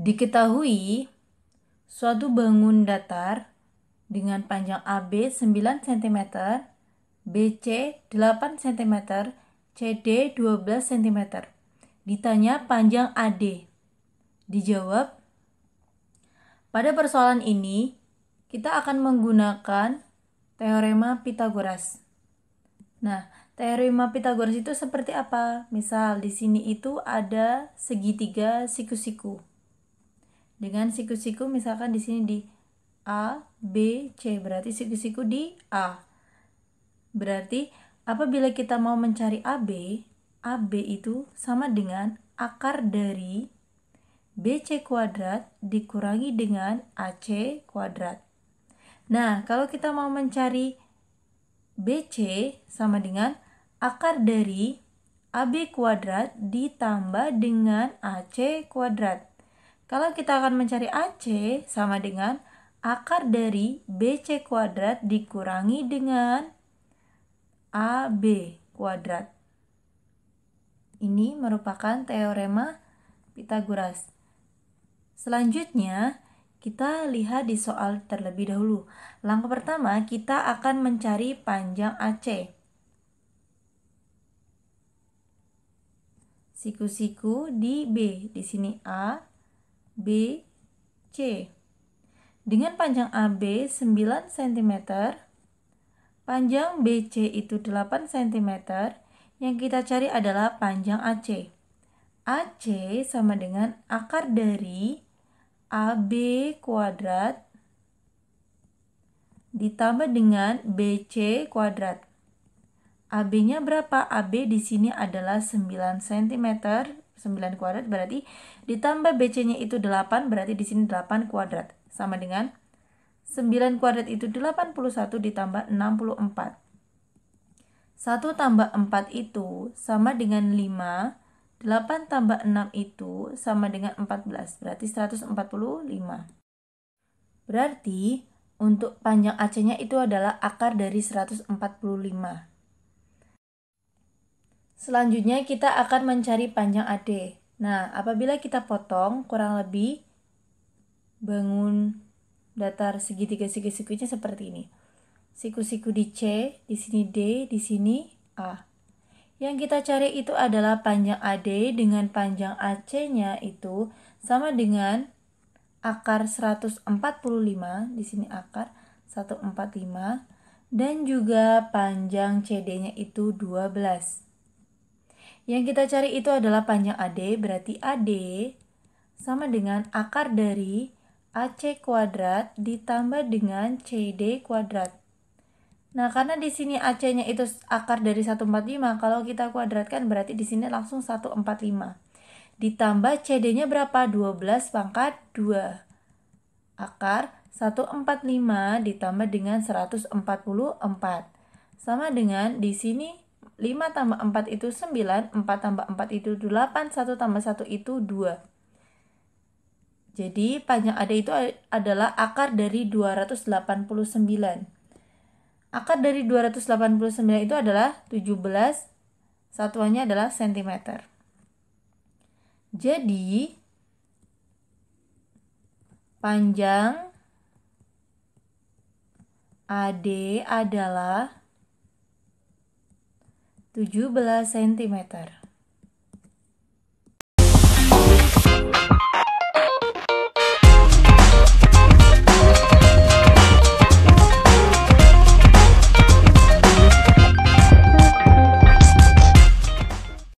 Diketahui suatu bangun datar dengan panjang AB 9 cm, BC 8 cm, CD 12 cm. Ditanya panjang AD. Dijawab, pada persoalan ini kita akan menggunakan teorema Pitagoras. Nah, teorema Pitagoras itu seperti apa? Misal di sini itu ada segitiga siku-siku dengan siku-siku misalkan di sini di A, B, C berarti siku-siku di A. Berarti apabila kita mau mencari AB, AB itu sama dengan akar dari BC kuadrat dikurangi dengan AC kuadrat. Nah, kalau kita mau mencari BC sama dengan akar dari AB kuadrat ditambah dengan AC kuadrat. Kalau kita akan mencari AC sama dengan akar dari BC kuadrat dikurangi dengan AB kuadrat. Ini merupakan teorema Pitagoras. Selanjutnya, kita lihat di soal terlebih dahulu. Langkah pertama, kita akan mencari panjang AC. Siku-siku di B, di sini A, B C Dengan panjang AB 9 cm, panjang BC itu 8 cm, yang kita cari adalah panjang AC. AC sama dengan akar dari AB kuadrat ditambah dengan BC kuadrat. AB-nya berapa? AB di sini adalah 9 cm 9 kuadrat berarti ditambah BC-nya itu 8 berarti di sini 8 kuadrat sama dengan 9 kuadrat itu 81 ditambah 64. 1 tambah 4 itu sama dengan 5, 8 tambah 6 itu sama dengan 14, berarti 145. Berarti untuk panjang AC-nya itu adalah akar dari 145. Selanjutnya kita akan mencari panjang AD. Nah, apabila kita potong kurang lebih bangun datar segitiga siku-sikunya seperti ini. Siku-siku di C, di sini D, di sini A. Yang kita cari itu adalah panjang AD dengan panjang AC-nya itu sama dengan akar 145, di sini akar 145, dan juga panjang CD-nya itu 12. Yang kita cari itu adalah panjang AD, berarti AD sama dengan akar dari AC kuadrat ditambah dengan CD kuadrat. Nah, karena di sini AC-nya itu akar dari 145, kalau kita kuadratkan berarti di sini langsung 145. Ditambah CD-nya berapa? 12 pangkat 2. Akar 145 ditambah dengan 144 sama dengan di sini 5 tambah 4 itu 9, 4 tambah 4 itu 8, 1 tambah 1 itu 2. Jadi panjang AD itu adalah akar dari 289. Akar dari 289 itu adalah 17, satuannya adalah cm. Jadi panjang AD adalah 17 cm.